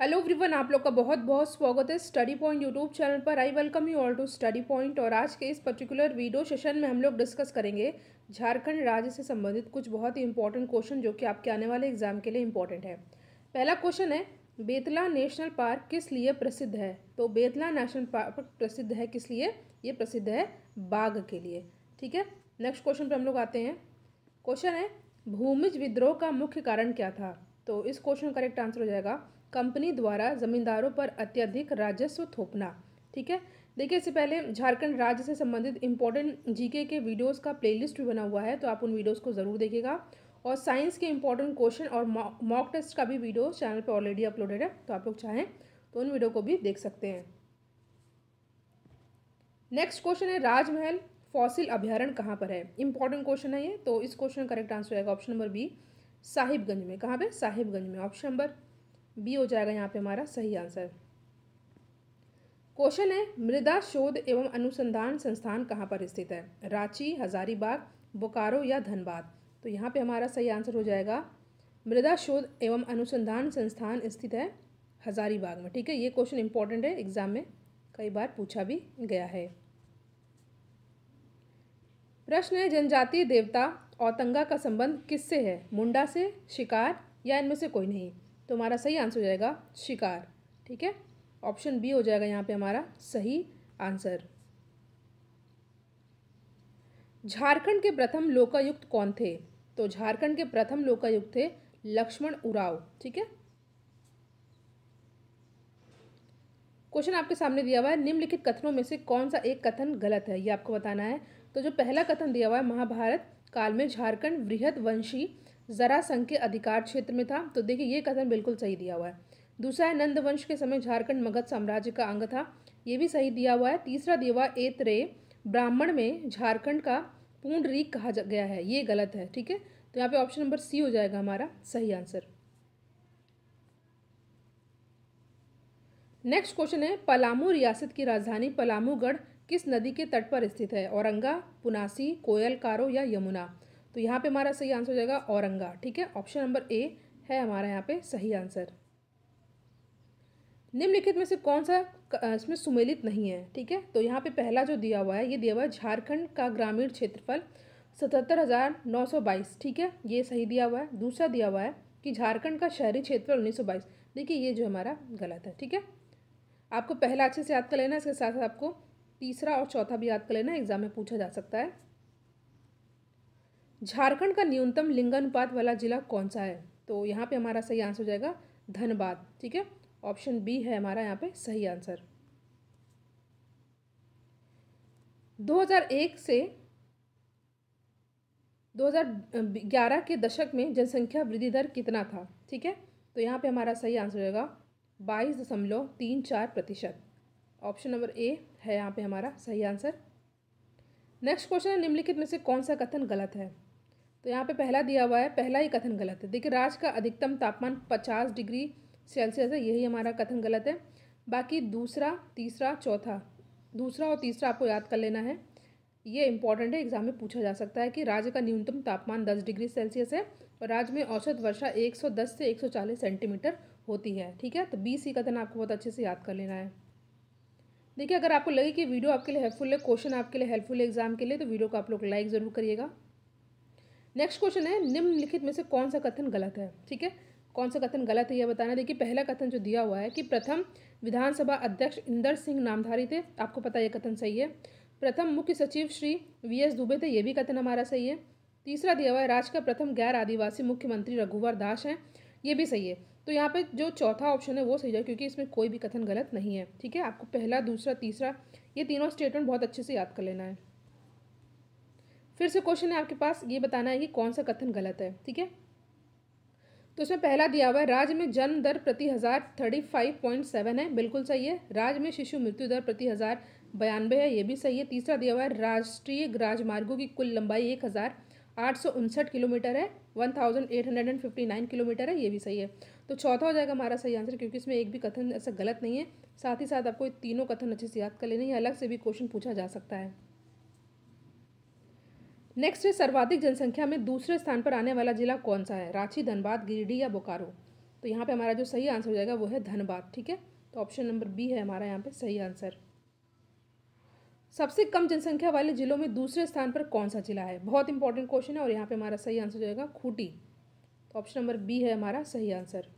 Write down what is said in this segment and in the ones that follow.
hello everyone आप लोग का बहुत बहुत स्वागत है स्टडी पॉइंट यूट्यूब चैनल पर I welcome you all to study point और आज के इस पर्टिकुलर वीडियो सेशन में हम लोग डिस्कस करेंगे झारखंड राज्य से संबंधित कुछ बहुत ही इंपॉर्टेंट क्वेश्चन जो कि आपके आने वाले एग्जाम के लिए इंपॉर्टेंट है पहला क्वेश्चन है बेतला नेशनल पार्क किस लिए प्रसिद्ध है तो बेतला नेशनल पार्क प्रसिद्ध है किस लिए ये प्रसिद्ध है बाघ के लिए ठीक है नेक्स्ट क्वेश्चन पर हम लोग आते हैं क्वेश्चन है भूमिज विद्रोह का मुख्य कारण क्या था तो इस क्वेश्चन का करेक्ट आंसर हो जाएगा कंपनी द्वारा जमींदारों पर अत्यधिक राजस्व थोपना ठीक है देखिए इससे पहले झारखंड राज्य से संबंधित इंपॉर्टेंट जीके के वीडियोस का प्लेलिस्ट भी बना हुआ है तो आप उन वीडियोस को ज़रूर देखिएगा और साइंस के इंपॉर्टेंट क्वेश्चन और मॉक टेस्ट का भी वीडियो चैनल पर ऑलरेडी अपलोडेड है तो आप लोग चाहें तो उन वीडियो को भी देख सकते हैं नेक्स्ट क्वेश्चन है राजमहल फॉसिल अभ्यारण कहाँ पर है इंपॉर्टेंट क्वेश्चन है ये तो इस क्वेश्चन का करेक्ट आंसर आएगा ऑप्शन नंबर बी साहिबगंज में कहाँ पे साहिबगंज में ऑप्शन नंबर बी हो जाएगा यहाँ पे हमारा सही आंसर क्वेश्चन है मृदा शोध एवं अनुसंधान संस्थान कहाँ पर स्थित है रांची हजारीबाग बोकारो या धनबाद तो यहाँ पे हमारा सही आंसर हो जाएगा मृदा शोध एवं अनुसंधान संस्थान स्थित है हजारीबाग में ठीक है ये क्वेश्चन इंपॉर्टेंट है एग्जाम में कई बार पूछा भी गया है प्रश्न है जनजातीय देवता औतंगा का संबंध किससे है मुंडा से शिकार या इनमें से कोई नहीं तो हमारा सही आंसर हो जाएगा शिकार ठीक है ऑप्शन बी हो जाएगा यहाँ पे हमारा सही आंसर झारखंड के प्रथम लोकायुक्त कौन थे तो झारखंड के प्रथम लोकायुक्त थे लक्ष्मण उराव ठीक है क्वेश्चन आपके सामने दिया हुआ है निम्नलिखित कथनों में से कौन सा एक कथन गलत है ये आपको बताना है तो जो पहला कथन दिया हुआ है महाभारत काल में झारखंड वृहद वंशी जरा संघ के अधिकार क्षेत्र में था तो देखिए ये कथन बिल्कुल सही दिया हुआ है दूसरा है नंदवंश के समय झारखंड मगध साम्राज्य का अंग था ये भी सही दिया हुआ है तीसरा दिया एतरे ब्राह्मण में झारखंड का पूर्ण रीक कहा गया है ये गलत है ठीक है तो यहाँ पे ऑप्शन नंबर सी हो जाएगा हमारा सही आंसर नेक्स्ट क्वेश्चन है पलामू रियासत की राजधानी पलामूगढ़ किस नदी के तट पर स्थित है औरंगा पुनासी कोयल कारो या यमुना तो यहाँ पे हमारा सही आंसर हो जाएगा औरंगा ठीक है ऑप्शन नंबर ए है हमारा यहाँ पे सही आंसर निम्नलिखित में से कौन सा इसमें सुमेलित नहीं है ठीक है तो यहाँ पे पहला जो दिया हुआ है ये दिया हुआ है झारखंड का ग्रामीण क्षेत्रफल सतहत्तर हज़ार नौ सौ बाईस ठीक है ये सही दिया हुआ है दूसरा दिया हुआ है कि झारखंड का शहरी क्षेत्रफल उन्नीस सौ बाईस देखिए ये जो हमारा गलत है ठीक है आपको पहला अच्छे से याद कर लेना इसके साथ साथ आपको तीसरा और चौथा भी याद कर लेना एग्जाम में पूछा जा सकता है झारखंड का न्यूनतम लिंगानुपात वाला जिला कौन सा है तो यहाँ पे हमारा सही आंसर हो जाएगा धनबाद ठीक है ऑप्शन बी है हमारा यहाँ पे सही आंसर 2001 से 2011 के दशक में जनसंख्या वृद्धि दर कितना था ठीक है तो यहाँ पे हमारा सही आंसर होगा बाईस दशमलव तीन चार प्रतिशत ऑप्शन नंबर ए है यहाँ पे हमारा सही आंसर नेक्स्ट क्वेश्चन है निम्नलिखित में से कौन सा कथन गलत है तो यहाँ पे पहला दिया हुआ है पहला ही कथन गलत है देखिए राज का अधिकतम तापमान पचास डिग्री सेल्सियस है यही हमारा कथन गलत है बाकी दूसरा तीसरा चौथा दूसरा और तीसरा आपको याद कर लेना है ये इंपॉर्टेंट है एग्जाम में पूछा जा सकता है कि राज्य का न्यूनतम तापमान दस डिग्री सेल्सियस है और राज्य में औसत वर्षा एक सौ दस से एक सौ चालीस सेंटीमीटर होती है ठीक है तो बीस ही कथन आपको बहुत अच्छे से याद कर लेना है देखिए अगर आपको लगे कि वीडियो आपके लिए हेल्पफुल है क्वेश्चन आपके लिए हेल्पफुल है एग्जाम के लिए तो वीडियो को आप लोग लाइक ज़रूर करिएगा नेक्स्ट क्वेश्चन है निम्नलिखित में से कौन सा कथन गलत है ठीक है कौन सा कथन गलत है यह बताना देखिए पहला कथन जो दिया हुआ है कि प्रथम विधानसभा अध्यक्ष इंदर सिंह नामधारी थे आपको पता यह कथन सही है प्रथम मुख्य सचिव श्री वी एस दुबे थे ये भी कथन हमारा सही है तीसरा दिया हुआ है राज्य का प्रथम गैर आदिवासी मुख्यमंत्री रघुवर दास हैं ये भी सही है तो यहाँ पे जो चौथा ऑप्शन है वो सही है क्योंकि इसमें कोई भी कथन गलत नहीं है ठीक है आपको पहला दूसरा तीसरा ये तीनों स्टेटमेंट बहुत अच्छे से याद कर लेना है फिर से क्वेश्चन है आपके पास ये बताना है कि कौन सा कथन गलत है ठीक है तो इसमें पहला दिया हुआ है राज्य में जन्म दर प्रति हज़ार थर्टी फाइव पॉइंट सेवन है बिल्कुल सही है राज्य में शिशु मृत्यु दर प्रति हज़ार बयानबे है ये भी सही है तीसरा दिया हुआ है राष्ट्रीय राजमार्गों की कुल लंबाई एक हज़ार आठ सौ उनसठ किलोमीटर है one thousand eight hundred and fifty nine kilometre है ये भी सही है तो चौथा हो जाएगा हमारा सही आंसर क्योंकि इसमें एक भी कथन ऐसा गलत नहीं है साथ ही साथ आपको तीनों कथन अच्छे से याद कर लेने अलग से भी क्वेश्चन पूछा जा सकता है नेक्स्ट है सर्वाधिक जनसंख्या में दूसरे स्थान पर आने वाला जिला कौन सा है रांची धनबाद गिरिडीह या बोकारो तो यहाँ पे हमारा जो सही आंसर हो जाएगा वो है धनबाद ठीक है तो ऑप्शन नंबर बी है हमारा यहाँ पे सही आंसर सबसे कम जनसंख्या वाले जिलों में दूसरे स्थान पर कौन सा जिला है बहुत इंपॉर्टेंट क्वेश्चन है और यहाँ पे हमारा सही आंसर हो जाएगा खूटी तो ऑप्शन नंबर बी है हमारा सही आंसर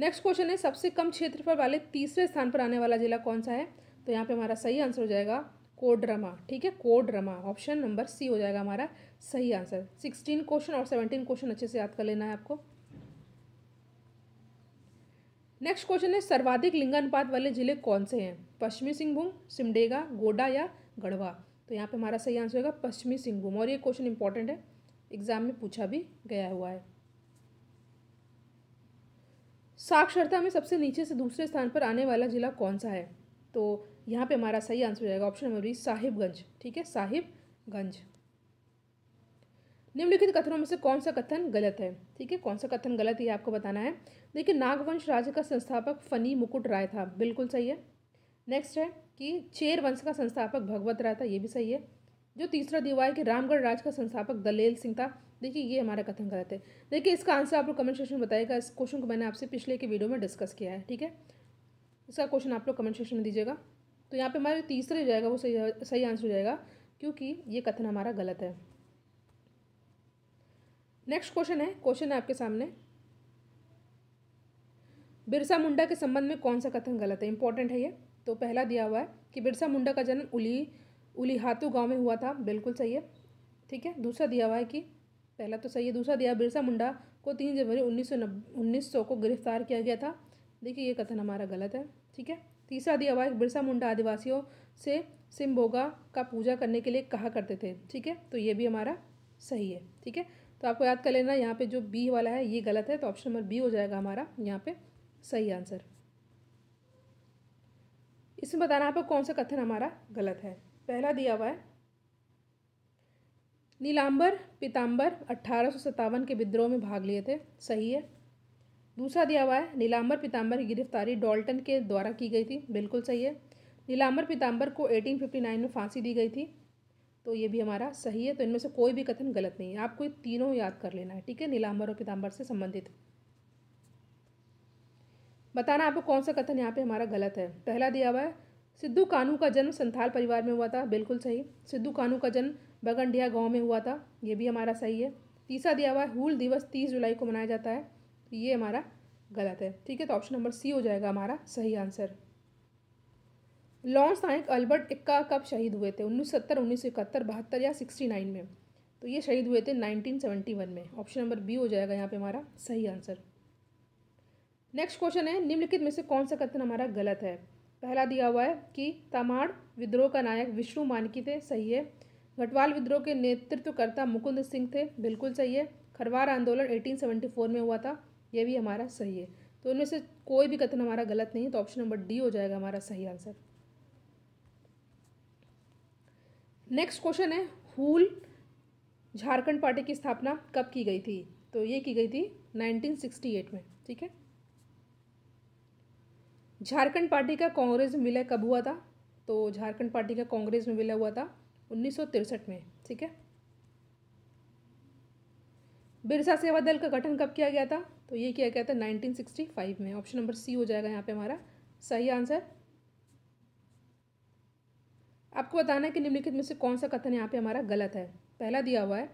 नेक्स्ट क्वेश्चन है सबसे कम क्षेत्रफल वाले तीसरे स्थान पर आने वाला जिला कौन सा है तो यहाँ पे हमारा सही आंसर हो जाएगा कोडरमा ठीक है कोडरमा ऑप्शन नंबर सी हो जाएगा हमारा सही आंसर सिक्सटीन क्वेश्चन और सेवनटीन क्वेश्चन अच्छे से याद कर लेना है आपको नेक्स्ट क्वेश्चन है सर्वाधिक लिंगानुपात वाले जिले कौन से हैं पश्चिमी सिंहभूम सिमडेगा गोडा या गढ़वा तो यहाँ पे हमारा सही आंसर होगा पश्चिमी सिंहभूम और ये क्वेश्चन इंपॉर्टेंट है एग्जाम में पूछा भी गया हुआ है साक्षरता में सबसे नीचे से दूसरे स्थान पर आने वाला जिला कौन सा है तो यहाँ पे हमारा सही आंसर हो जाएगा ऑप्शन नंबर बी साहिबगंज ठीक है साहिबगंज निम्नलिखित कथनों में से कौन सा कथन गलत है ठीक है कौन सा कथन गलत है आपको बताना है देखिए नागवंश राज्य का संस्थापक फनी मुकुट राय था बिल्कुल सही है नेक्स्ट है कि चेर वंश का संस्थापक भगवत राय था ये भी सही है जो तीसरा दिवा है कि रामगढ़ राज का संस्थापक दलेल सिंह था देखिए ये हमारा कथन गलत है देखिए इसका आंसर आप लोग कमेंट सेक्शन में बताएगा इस क्वेश्चन को मैंने आपसे पिछले के वीडियो में डिस्कस किया है ठीक है इसका क्वेश्चन आप लोग कमेंट सेक्शन में दीजिएगा तो यहाँ पे हमारा जो तीसरा हो जाएगा वो सही सही आंसर हो जाएगा क्योंकि ये कथन हमारा गलत है नेक्स्ट क्वेश्चन है क्वेश्चन है आपके सामने बिरसा मुंडा के संबंध में कौन सा कथन गलत है इंपॉर्टेंट है ये तो पहला दिया हुआ है कि बिरसा मुंडा का जन्म उली उलीहातू गांव में हुआ था बिल्कुल सही है ठीक है दूसरा दिया हुआ है कि पहला तो सही है दूसरा दिया बिरसा मुंडा को तीन जनवरी उन्नीस सौ को गिरफ्तार किया गया था देखिए ये कथन हमारा गलत है ठीक है तीसरा दिया हुआ है बिरसा मुंडा आदिवासियों से सिम्बोगा का पूजा करने के लिए कहा करते थे ठीक है तो ये भी हमारा सही है ठीक है तो आपको याद कर लेना यहाँ पे जो बी वाला है ये गलत है तो ऑप्शन नंबर बी हो जाएगा हमारा यहाँ पे सही आंसर इसमें बताना आपको कौन सा कथन हमारा गलत है पहला दिया हुआ है नीलांबर पीताम्बर अट्ठारह के विद्रोह में भाग लिए थे सही है दूसरा दिया हुआ है नीलाम्बर पीताम्बर की गिरफ्तारी डॉल्टन के द्वारा की गई थी बिल्कुल सही है नीलाम्बर पीताम्बर को 1859 में फांसी दी गई थी तो ये भी हमारा सही है तो इनमें से कोई भी कथन गलत नहीं है आपको तीनों याद कर लेना है ठीक है नीलाम्बर और पीताम्बर से संबंधित बताना आपको कौन सा कथन यहाँ पे हमारा गलत है पहला दिया हुआ है सिद्धू कानू का जन्म संथाल परिवार में हुआ था बिल्कुल सही सिद्धू कानू का जन्म बगंडिया गांव में हुआ था ये भी हमारा सही है तीसरा दिया हुआ है हूल दिवस तीस जुलाई को मनाया जाता है तो ये हमारा गलत है ठीक है तो ऑप्शन नंबर सी हो जाएगा हमारा सही आंसर लॉन्स नायक अल्बर्ट इक्का कब शहीद हुए थे उन्नीस उन्नीस सत्तर सौ इकहत्तर बहत्तर या सिक्सटी नाइन में तो ये शहीद हुए थे नाइनटीन सेवेंटी वन में ऑप्शन नंबर बी हो जाएगा यहाँ पे हमारा सही आंसर नेक्स्ट क्वेश्चन है निम्नलिखित में से कौन सा कथन हमारा गलत है पहला दिया हुआ है कि तमाड़ विद्रोह का नायक विष्णु मानकी थे सही है घटवाल विद्रोह के नेतृत्वकर्ता मुकुंद सिंह थे बिल्कुल सही है खरवार आंदोलन एटीन में हुआ था ये भी हमारा सही है तो इनमें से कोई भी कथन हमारा गलत नहीं है तो ऑप्शन नंबर डी हो जाएगा हमारा सही आंसर नेक्स्ट क्वेश्चन है हुल झारखंड पार्टी की स्थापना कब की गई थी तो ये की गई थी 1968 में ठीक है झारखंड पार्टी का कांग्रेस में विलय कब हुआ था तो झारखंड पार्टी का कांग्रेस में विलय हुआ था उन्नीस में ठीक है बिरसा सेवा दल का गठन कब किया गया था तो ये किया गया था 1965 में ऑप्शन नंबर सी हो जाएगा यहाँ पे हमारा सही आंसर आपको बताना है कि निम्नलिखित में से कौन सा कथन यहाँ पे हमारा गलत है पहला दिया हुआ है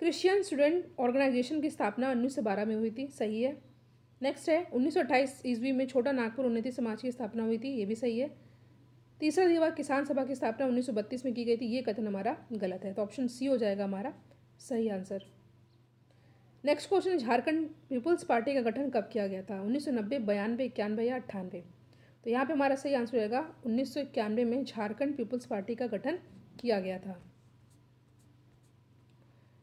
क्रिश्चियन स्टूडेंट ऑर्गेनाइजेशन की स्थापना उन्नीस में हुई थी सही है नेक्स्ट है उन्नीस ईस्वी में छोटा नागपुर उन्नति समाज की स्थापना हुई थी ये भी सही है तीसरा दिया हुआ किसान सभा की स्थापना उन्नीस में की गई थी ये कथन हमारा गलत है तो ऑप्शन सी हो जाएगा हमारा सही answer next question Jharkhand people's party का गठन कब किया गया था उन्नीस सौ नब्बे बयानवे इक्यानवे या अट्ठानवे तो यहाँ पे हमारा सही आंसर रहेगा उन्नीस सौ इक्यानवे में झारखंड पीपुल्स पार्टी का गठन किया गया था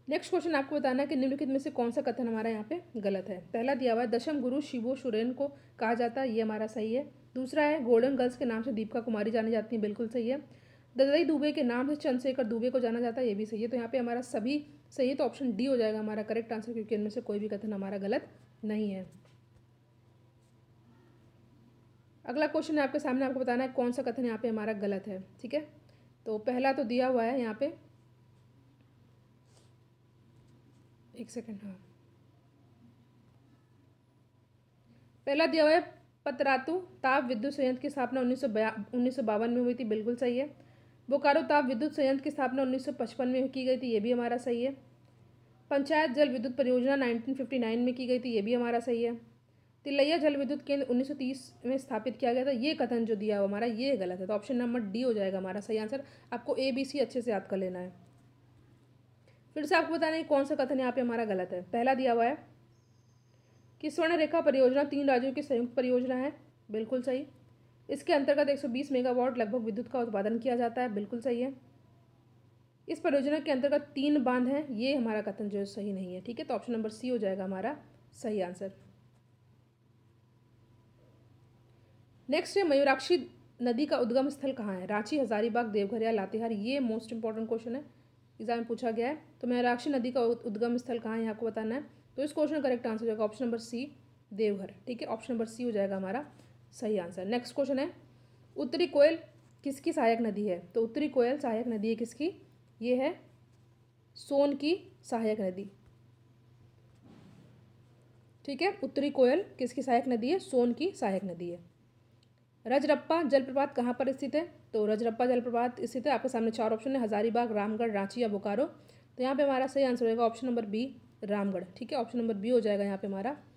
नेक्स्ट क्वेश्चन आपको बताना है कि निम्नलिखित में से कौन सा कथन हमारा यहाँ पे गलत है पहला दिया हुआ है दशम गुरु शिवो सुरेन को कहा जाता है ये हमारा सही है दूसरा है गोल्डन गर्ल्स के नाम से दीपिका कुमारी जानी जाती है बिल्कुल सही है ददई दुबे के नाम से चंद्रशेखर दुबे को जाना जाता है ये भी सही है तो यहाँ पे हमारा सभी सही है तो ऑप्शन डी हो जाएगा हमारा करेक्ट आंसर क्योंकि इनमें से कोई भी कथन हमारा गलत नहीं है अगला क्वेश्चन है आपके सामने आपको बताना है कौन सा कथन यहाँ पे हमारा गलत है ठीक है तो पहला तो दिया हुआ है यहाँ पे एक सेकेंड हाँ पहला दिया हुआ है पतरातु ताप विद्युत संयंत्र की स्थापना उन्नीस सौ में हुई थी बिल्कुल सही है बोकारो ताप विद्युत संयंत्र की स्थापना 1955 में की गई थी ये भी हमारा सही है पंचायत जल विद्युत परियोजना 1959 में की गई थी ये भी हमारा सही है तिलैया जल विद्युत केंद्र 1930 में स्थापित किया गया था ये कथन जो दिया हुआ हमारा ये गलत है तो ऑप्शन नंबर डी हो जाएगा हमारा सही आंसर आपको ए बी सी अच्छे से याद कर लेना है फिर से आपको बताना है कौन सा कथन यहाँ पे हमारा गलत है पहला दिया हुआ है कि स्वर्ण रेखा परियोजना तीन राज्यों की संयुक्त परियोजना है बिल्कुल सही इसके अंतर्गत 120 मेगावाट लगभग विद्युत का उत्पादन किया जाता है बिल्कुल सही है इस परियोजना के अंतर्गत तीन बांध हैं ये हमारा कथन जो सही नहीं है ठीक है तो ऑप्शन नंबर सी हो जाएगा हमारा सही आंसर नेक्स्ट है मयूराक्षी नदी का उद्गम स्थल कहाँ है रांची हजारीबाग देवघर या लातेहार ये मोस्ट इंपॉर्टेंट क्वेश्चन है एग्जाम में पूछा गया है तो मयूराक्षी नदी का उद्गम स्थल कहाँ है आपको बताना है तो इस क्वेश्चन का करेक्ट आंसर हो जाएगा ऑप्शन नंबर सी देवघर ठीक है ऑप्शन नंबर सी हो जाएगा हमारा सही आंसर नेक्स्ट क्वेश्चन है उत्तरी कोयल किसकी सहायक नदी है तो उत्तरी कोयल सहायक नदी है किसकी ये है सोन की सहायक नदी ठीक है उत्तरी कोयल किसकी सहायक नदी है सोन की सहायक नदी है रजरप्पा जलप्रपात कहाँ पर स्थित है तो रजरप्पा जलप्रपात स्थित है आपके सामने चार ऑप्शन है हजारीबाग रामगढ़ रांची या बोकारो तो यहाँ पे हमारा सही आंसर होगा ऑप्शन नंबर बी रामगढ़ ठीक है ऑप्शन नंबर बी हो जाएगा यहाँ पे हमारा